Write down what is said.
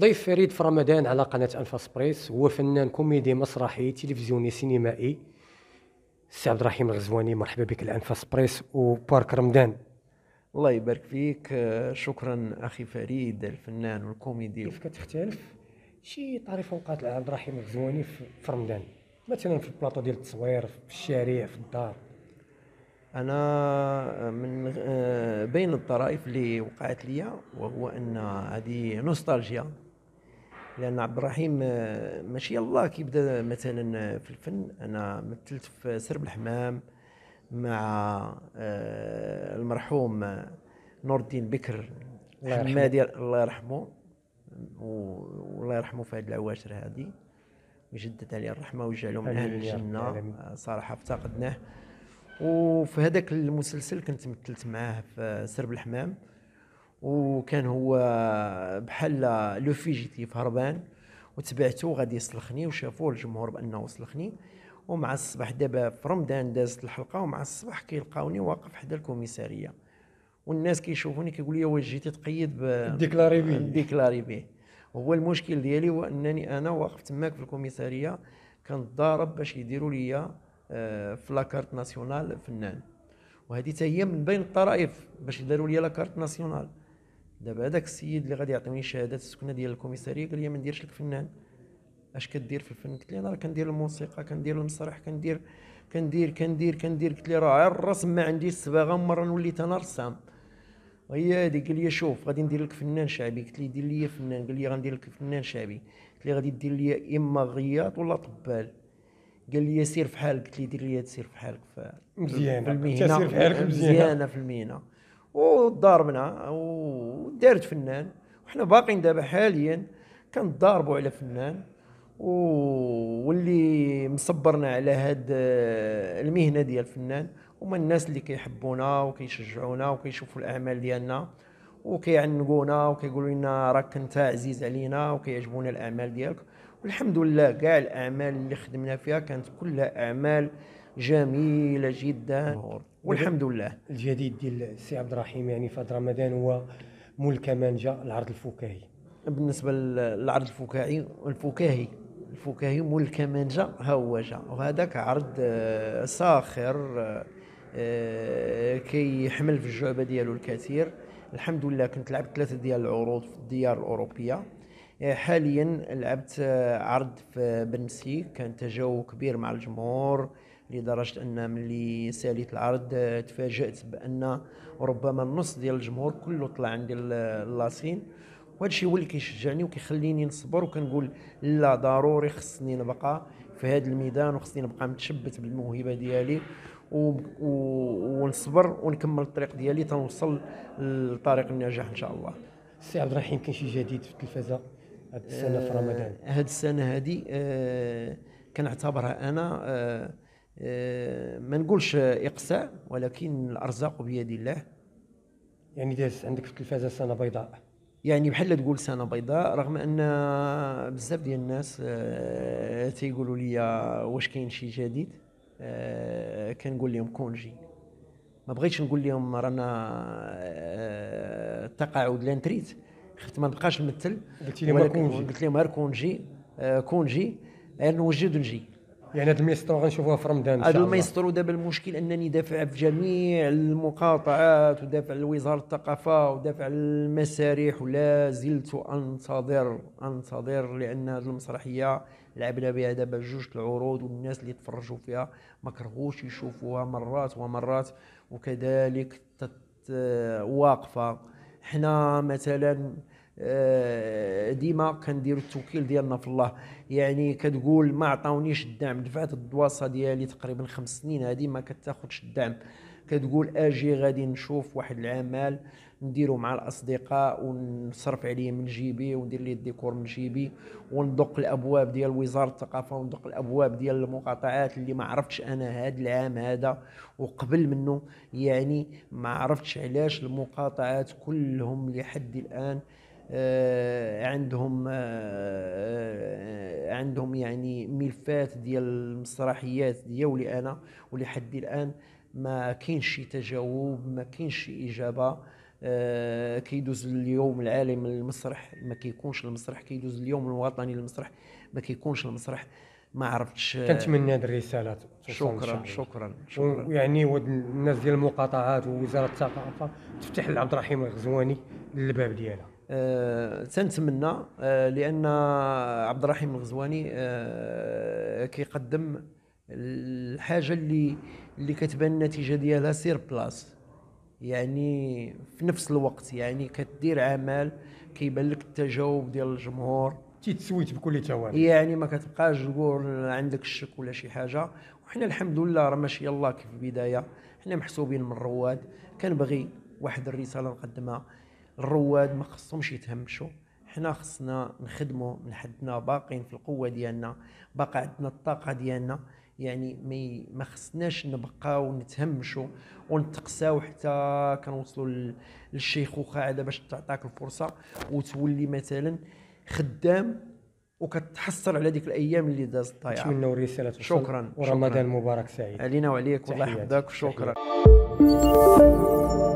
ضيف فريد في رمضان على قناة أنفاس بريس هو فنان كوميدي مسرحي تلفزيوني سينمائي سي عبد الرحيم الغزواني مرحبا بك الأنفاس بريس وبارك رمضان الله يبارك فيك آه، شكرا أخي فريد الفنان والكوميدي كيف كتختلف شي طريف أوقات عبد الرحيم الغزواني في رمضان مثلا في البلاطو ديال التصوير في الشارع في الدار انا من آه، بين الطرائف اللي وقعت لي وهو ان هذه نوستالجيا لان عبد الرحيم آه، ماشي الله كي بدا مثلا في الفن انا مثلت في سرب الحمام مع آه، المرحوم نور الدين بكر الحمادي الله يرحمه والله يرحمه في هذه العواشر هذه ويجدد عليه الرحمه ويجعله من اهل الجنه صراحه افتقدناه وفي هذاك المسلسل كنت مثلت معاه في سرب الحمام وكان هو بحال لو فيجيتي في هربان وتبعته غادي يسلخني وشافوه الجمهور بانه سلخني ومع الصباح دابا في رمضان دازت الحلقه ومع الصباح كيلقاوني واقف حدا الكوميساريه والناس كيشوفوني كيقول لي واش جيتي تقيد ب ديكلاري بيه ديكلاري بيه هو المشكل ديالي هو انني انا واقف تماك في الكوميساريه كنضارب باش يديروا لي آه، في لاكارت ناسيونال فنان وهذه حتى هي من بين الطرائف باش داروا لي لاكارت ناسيونال دابا هذاك السيد اللي غادي يعطيني شهاده السكنه ديال الكوميساريه قال لي ما نديرش لك فنان اش كدير في الفن قلت له انا راه كندير الموسيقى كندير المسرح كندير كندير كندير كندير قلت له راه غير الرسم ما عنديش الصباغه مره وليت انا رسام هي هذه قال لي شوف غادي ندير لك فنان شعبي قلت له دير لي فنان قال لي غندير لك فنان شعبي قلت له غادي دير لي اما غياط ولا طبال قال لي سير في حالك قلت لي دير لي تسير في حالك مزيانه في المهنه تسير في حالك مزيانه في المهنه وضاربنا منها ودارت فنان وحنا باقيين دابا حاليا كنضاربوا على فنان واللي مصبرنا على هاد المهنه ديال الفنان هما الناس اللي كيحبونا وكيشجعونا وكيشوفوا الاعمال ديالنا وكيعنقونا وكيقولوا لنا راك انت عزيز علينا وكيعجبونا الاعمال ديالك والحمد لله كاع الاعمال اللي خدمنا فيها كانت كلها اعمال جميله جدا والحمد لله الجديد ديال السي عبد الرحيم يعني في رمضان هو ملك مانجا العرض الفكاهي بالنسبه للعرض الفكاهي الفكاهي الفكاهي ملك مانجا ها هو جا وهذاك عرض آه، ساخر آه، آه، كيحمل في الجعبه ديالو الكثير الحمد لله كنت لعبت ثلاثه ديال العروض في الديار الاوروبيه آه، حاليا لعبت آه، عرض في بنسي كان تجاوب كبير مع الجمهور لدرجه ان ملي ساليت العرض آه، تفاجات بان ربما النص ديال الجمهور كله طلع عندي اللاسين وهذا الشيء هو اللي كيشجعني وكيخليني نصبر وكنقول لا ضروري خصني نبقى في هذا الميدان وخصني نبقى متشبت بالموهبه ديالي و... و... ونصبر ونكمل الطريق ديالي تنوصل لطريق النجاح ان شاء الله سي عبد الرحيم كاين شي جديد في التلفزه هذه السنه في رمضان هذه آه، السنه هذه آه كنعتبرها انا آه آه ما نقولش اقساء ولكن الارزاق بيد الله يعني داز عندك في التلفازه سنه بيضاء يعني بحال تقول سنه بيضاء رغم ان بزاف ديال الناس آه، تيقولوا لي واش كاين شي جديد آه، كنقول لهم كونجي ما بغيتش نقول لهم رانا التقاعد آه، لان تريت خفت ما نبقاش نمثل قلت لهم كونجي قلت لهم غير كونجي آه، كونجي غير نوجد نجي يعني هذا الميسترو غنشوفوها في رمضان هذا الميسترو دابا المشكل انني دافع في جميع المقاطعات ودافع لوزاره الثقافه ودافع للمسارح ولا زلت انتظر انتظر لان هذه المسرحيه لعبنا بها دابا جوج العروض والناس اللي تفرجوا فيها ما كرهوش يشوفوها مرات ومرات وكذلك واقفه حنا مثلا آه، ديما كنديروا التوكيل ديالنا في الله يعني كتقول ما عطاونيش الدعم دفعت الدواسه ديالي تقريبا خمس سنين هذه ما كتاخذش الدعم كتقول اجي غادي نشوف واحد العمل نديرو مع الاصدقاء ونصرف عليه من جيبي وندير ليه الديكور من جيبي وندق الابواب ديال وزاره الثقافه وندق الابواب ديال المقاطعات اللي ما عرفتش انا هذا العام هذا وقبل منه يعني ما عرفتش علاش المقاطعات كلهم لحد الان آه، عندهم آه، آه، عندهم يعني ملفات ديال المسرحيات ديالي انا ولحد الان ما كاينش شي تجاوب ما كاينش شي اجابه آه، كيدوز اليوم العالم للمسرح ما كيكونش المسرح كيدوز اليوم الوطني للمسرح ما كيكونش المسرح ما عرفتش آه، كنتمنى هذه الرساله شكرا شكرا شكرا يعني ود الناس ديال المقاطعات ووزاره الثقافه تفتح لعبد الرحيم الغزواني الباب ديالها أه تنتمنى أه لان عبد الرحيم الغزواني أه كيقدم الحاجه اللي اللي كتبان النتيجه ديالها سير بلاص يعني في نفس الوقت يعني كدير عمل كيبان لك التجاوب ديال الجمهور تيتسويت بكل توازن يعني ما كتبقاش تقول عندك الشك ولا شي حاجه وحنا الحمد لله راه ماشي الله كيف البدايه حنا محسوبين من الرواد كنبغي واحد الرساله نقدمها الرواد ما خصهمش يتهمشوا حنا خصنا نخدموا من حدنا باقيين في القوه ديالنا باقي عندنا الطاقه ديالنا يعني ما خصناش نبقاو نتهمشوا ونتقساو حتى كنوصلوا للشيخوخه عاد باش تعطاك الفرصه وتولي مثلا خدام وكتحصل على ديك الايام اللي داز الضياع نتمنى الرساله شكرا ورمضان مبارك سعيد علينا وعليك الله يحفظك شكرا